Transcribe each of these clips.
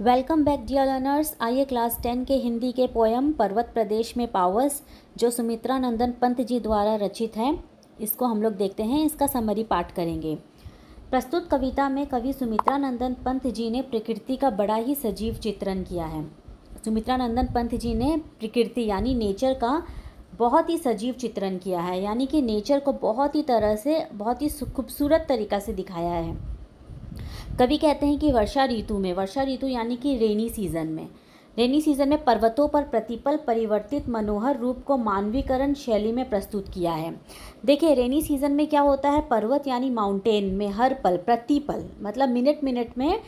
welcome back dear learners आइए class ten के हिंदी के पोयम पर्वत प्रदेश में पावस जो सुमित्रा नंदन पंत जी द्वारा रचित है इसको हम लोग देखते हैं इसका समरी पाठ करेंगे प्रस्तुत कविता में कवि सुमित्रा नंदन पंत जी ने प्रकृति का बड़ा ही सजीव चित्रण किया है सुमित्रा नंदन पंत जी ने प्रकृति यानी नेचर का बहुत ही सजीव चित्रण किया है यानी कि नेचर को बहुत ही तरह से बहुत ही खूबसूरत तरीका से दिखाया है कभी कहते हैं कि वर्षा ऋतु में वर्षा ऋतु यानी कि रेनी सीजन में रेनी सीजन में पर्वतों पर प्रतिपल परिवर्तित मनोहर रूप को मानवीकरण शैली में प्रस्तुत किया है देखिए रेनी सीजन में क्या होता है पर्वत यानी माउंटेन में हर पल प्रतिपल मतलब मिनट मिनट में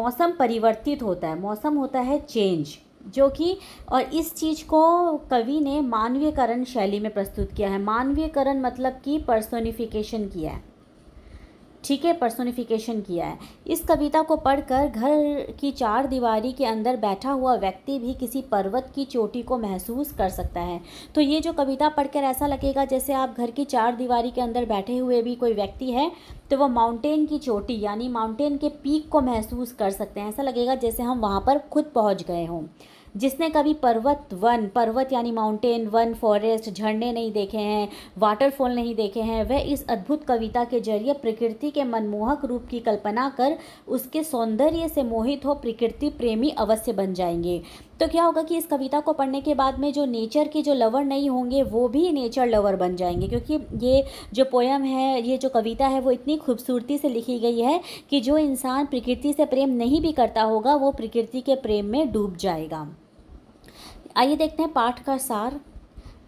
मौसम परिवर्तित होता है मौसम होता है चेंज जो कि और इस चीज़ को कवि ने मानवीयकरण शैली में प्रस्तुत किया है मानवीयकरण मतलब कि पर्सोनिफिकेशन किया है ठीक है पर्सोनिफिकेशन किया है इस कविता को पढ़कर घर की चार दीवारी के अंदर बैठा हुआ व्यक्ति भी किसी पर्वत की चोटी को महसूस कर सकता है तो ये जो कविता पढ़कर ऐसा लगेगा जैसे आप घर की चार दीवारी के अंदर बैठे हुए भी कोई व्यक्ति है तो वह माउंटेन की चोटी यानी माउंटेन के पीक को महसूस कर सकते हैं ऐसा लगेगा जैसे हम वहाँ पर खुद पहुँच गए हों जिसने कभी पर्वत वन पर्वत यानी माउंटेन वन फॉरेस्ट झरने नहीं देखे हैं वाटरफॉल नहीं देखे हैं वह इस अद्भुत कविता के जरिए प्रकृति के मनमोहक रूप की कल्पना कर उसके सौंदर्य से मोहित हो प्रकृति प्रेमी अवश्य बन जाएंगे तो क्या होगा कि इस कविता को पढ़ने के बाद में जो नेचर के जो लवर नहीं होंगे वो भी नेचर लवर बन जाएंगे क्योंकि ये जो पोयम है ये जो कविता है वो इतनी खूबसूरती से लिखी गई है कि जो इंसान प्रकृति से प्रेम नहीं भी करता होगा वो प्रकृति के प्रेम में डूब जाएगा आइए देखते हैं पाठ का सार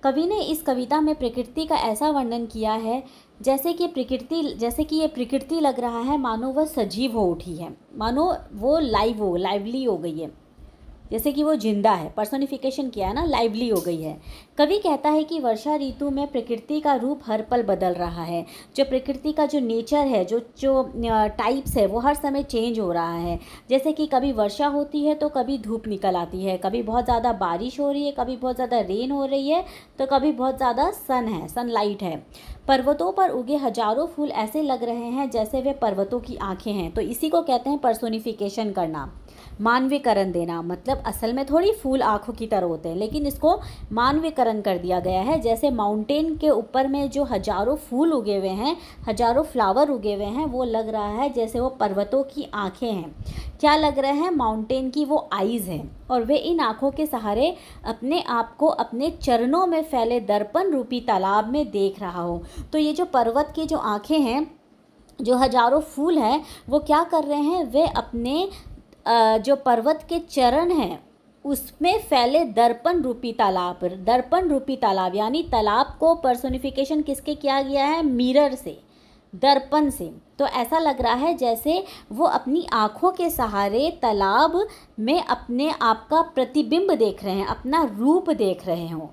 कवि ने इस कविता में प्रकृति का ऐसा वर्णन किया है जैसे कि प्रकृति जैसे कि ये प्रकृति लग रहा है मानो वह सजीव हो उठी है मानो वो लाइव हो लाइवली हो गई है जैसे कि वो जिंदा है पर्सोनिफिकेशन किया है ना लाइवली हो गई है कवि कहता है कि वर्षा ऋतु में प्रकृति का रूप हर पल बदल रहा है जो प्रकृति का जो नेचर है जो जो टाइप्स है वो हर समय चेंज हो रहा है जैसे कि कभी वर्षा होती है तो कभी धूप निकल आती है कभी बहुत ज़्यादा बारिश हो रही है कभी बहुत ज़्यादा रेन हो रही है तो कभी बहुत ज़्यादा सन है सनलाइट है पर्वतों पर उगे हजारों फूल ऐसे लग रहे हैं जैसे वे पर्वतों की आँखें हैं तो इसी को कहते हैं पर्सोनिफिकेशन करना मानवीकरण देना मतलब असल में थोड़ी फूल आँखों की तरह होते हैं लेकिन इसको मानवीकरण कर दिया गया है जैसे माउंटेन के ऊपर में जो हज़ारों फूल उगे हुए हैं हज़ारों फ्लावर उगे हुए हैं वो लग रहा है जैसे वो पर्वतों की आँखें हैं क्या लग रहा है माउंटेन की वो आइज़ हैं और वे इन आँखों के सहारे अपने आप को अपने चरणों में फैले दर्पण रूपी तालाब में देख रहा हो तो ये जो पर्वत की जो आँखें हैं जो हजारों फूल हैं वो क्या कर रहे हैं वे अपने जो पर्वत के चरण हैं उसमें फैले दर्पण रूपी तालाब दर्पण रूपी तालाब यानी तालाब को पर्सोनिफिकेशन किसके किया गया है मिरर से दर्पण से तो ऐसा लग रहा है जैसे वो अपनी आँखों के सहारे तालाब में अपने आप का प्रतिबिंब देख रहे हैं अपना रूप देख रहे हों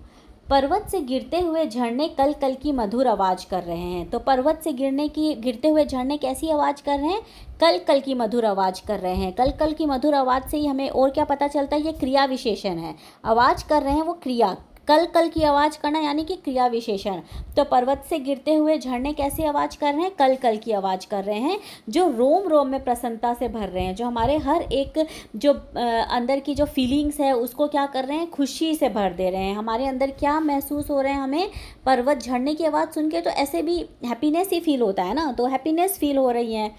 पर्वत से गिरते हुए झरने कल कल की मधुर आवाज़ कर रहे हैं तो पर्वत से गिरने की गिरते हुए झरने कैसी आवाज़ कर रहे हैं कल कल की मधुर आवाज़ कर रहे हैं कल कल की मधुर आवाज़ से ही हमें और क्या पता चलता है ये क्रिया विशेषण है आवाज़ कर रहे हैं वो क्रिया कल कल की आवाज़ करना यानी कि क्रिया विशेषण तो पर्वत से गिरते हुए झरने कैसी आवाज़ कर रहे हैं कल कल की आवाज़ कर रहे हैं जो रोम रोम में प्रसन्नता से भर रहे हैं जो हमारे हर एक जो अंदर की जो फीलिंग्स है उसको क्या कर रहे हैं खुशी से भर दे रहे हैं हमारे अंदर क्या महसूस हो रहे हैं हमें पर्वत झरने की आवाज़ सुन के तो ऐसे भी हैप्पीनेस ही फील होता है ना तो हैप्पीनेस फील हो रही है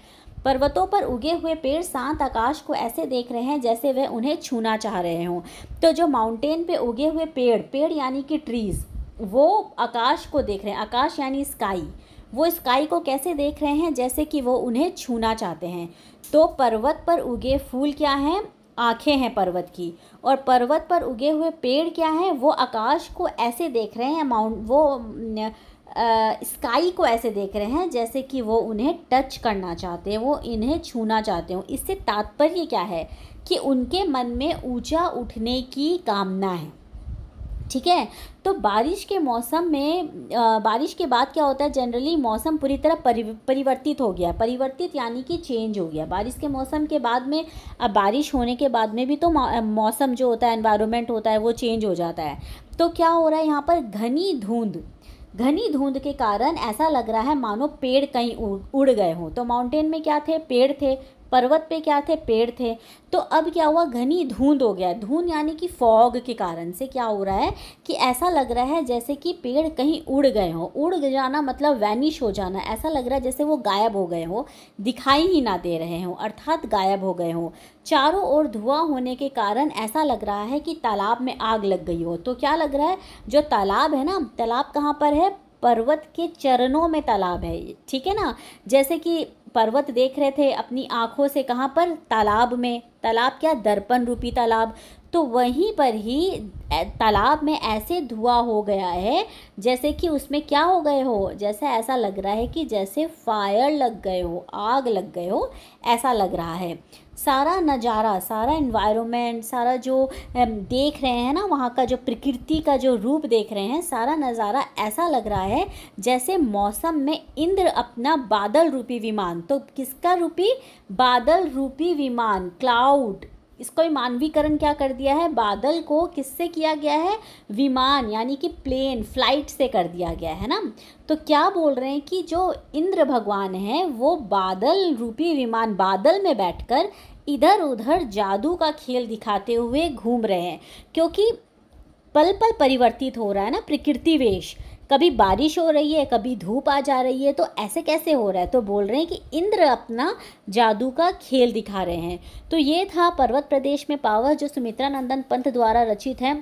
पर्वतों पर उगे हुए पेड़ शांत आकाश को ऐसे देख रहे हैं जैसे वह उन्हें छूना चाह रहे हों तो जो माउंटेन पे उगे हुए पेड़ पेड़ यानी कि ट्रीज़ वो आकाश को देख रहे हैं आकाश यानी स्काई वो स्काई को कैसे देख रहे हैं जैसे कि वो उन्हें छूना चाहते हैं तो पर्वत पर उगे फूल क्या हैं आँखें हैं पर्वत की और पर्वत पर उगे हुए पेड़ क्या हैं वो आकाश को ऐसे देख रहे हैं माउंट वो न, स्काई को ऐसे देख रहे हैं जैसे कि वो उन्हें टच करना चाहते हैं वो इन्हें छूना चाहते हो इससे तात्पर्य क्या है कि उनके मन में ऊंचा उठने की कामना है ठीक है तो बारिश के मौसम में आ, बारिश के बाद क्या होता है जनरली मौसम पूरी तरह परि, परिवर्तित हो गया परिवर्तित यानी कि चेंज हो गया बारिश के मौसम के बाद में अब बारिश होने के बाद में भी तो मौसम जो होता है एनवायरनमेंट होता है वो चेंज हो जाता है तो क्या हो रहा है यहाँ पर घनी धुंध घनी धुंध के कारण ऐसा लग रहा है मानो पेड़ कहीं उड़ गए हों तो माउंटेन में क्या थे पेड़ थे पर्वत पे क्या थे पेड़ थे तो अब क्या हुआ घनी धुंध हो गया धुंध यानी कि फॉग के कारण से क्या हो रहा है कि ऐसा लग रहा है जैसे कि पेड़ कहीं उड़ गए हों उड़ जाना मतलब वैनिश हो जाना ऐसा लग रहा है जैसे वो गायब हो गए हों दिखाई ही ना दे रहे हों अर्थात गायब हो गए हों चारों ओर धुआं होने के कारण ऐसा लग रहा है कि तालाब में आग लग गई हो तो क्या लग रहा है जो तालाब है ना तालाब कहाँ पर है पर्वत के चरणों में तालाब है ठीक है ना जैसे कि पर्वत देख रहे थे अपनी आँखों से कहाँ पर तालाब में तालाब क्या दर्पण रूपी तालाब तो वहीं पर ही तालाब में ऐसे धुआं हो गया है जैसे कि उसमें क्या हो गए हो जैसे ऐसा लग रहा है कि जैसे फायर लग गए हो आग लग गए हो ऐसा लग रहा है सारा नज़ारा सारा इन्वायरमेंट सारा जो देख रहे हैं ना वहाँ का जो प्रकृति का जो रूप देख रहे हैं सारा नज़ारा ऐसा लग रहा है जैसे मौसम में इंद्र अपना बादल रूपी विमान तो किसका रूपी बादल रूपी विमान क्लाउड इसको मानवीकरण क्या कर दिया है बादल को किससे किया गया है विमान यानी कि प्लेन फ्लाइट से कर दिया गया है ना तो क्या बोल रहे हैं कि जो इंद्र भगवान हैं वो बादल रूपी विमान बादल में बैठकर इधर उधर जादू का खेल दिखाते हुए घूम रहे हैं क्योंकि पल पल परिवर्तित हो रहा है ना प्रकृति वेश कभी बारिश हो रही है कभी धूप आ जा रही है तो ऐसे कैसे हो रहा है तो बोल रहे हैं कि इंद्र अपना जादू का खेल दिखा रहे हैं तो ये था पर्वत प्रदेश में पावर जो सुमित्रा नंदन पंथ द्वारा रचित है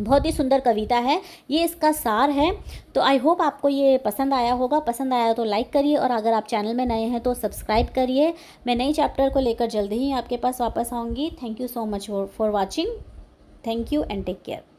बहुत ही सुंदर कविता है ये इसका सार है तो आई होप आपको ये पसंद आया होगा पसंद आया तो लाइक करिए और अगर आप चैनल में नए हैं तो सब्सक्राइब करिए मैं नई चैप्टर को लेकर जल्दी ही आपके पास वापस आऊँगी thank you so much for watching thank you and take care